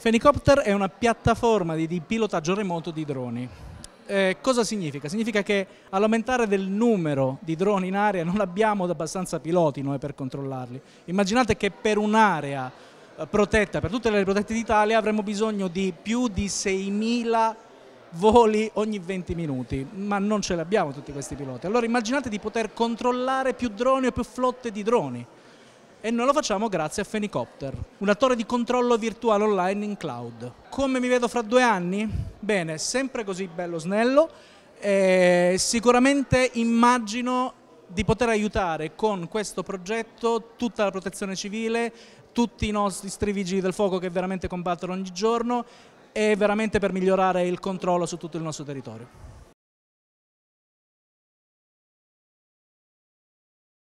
Fenicopter è una piattaforma di, pilotaggio remoto di droni. Eh, cosa significa? Significa che all'aumentare del numero di droni in aria non abbiamo abbastanza piloti noi per controllarli. Immaginate che per un'area eh, protetta, per tutte le protette d'Italia, avremmo bisogno di più di 6.000 voli ogni 20 minuti, ma non ce l'abbiamo tutti questi piloti. Allora immaginate di poter controllare più droni o più flotte di droni e noi lo facciamo grazie a Fenicopter, una torre di controllo virtuale online in cloud. Come mi vedo fra due anni? Bene, sempre così bello snello, eh, sicuramente immagino di poter aiutare con questo progetto tutta la protezione civile, tutti i nostri strivigili del fuoco che veramente combattono ogni giorno e veramente per migliorare il controllo su tutto il nostro territorio.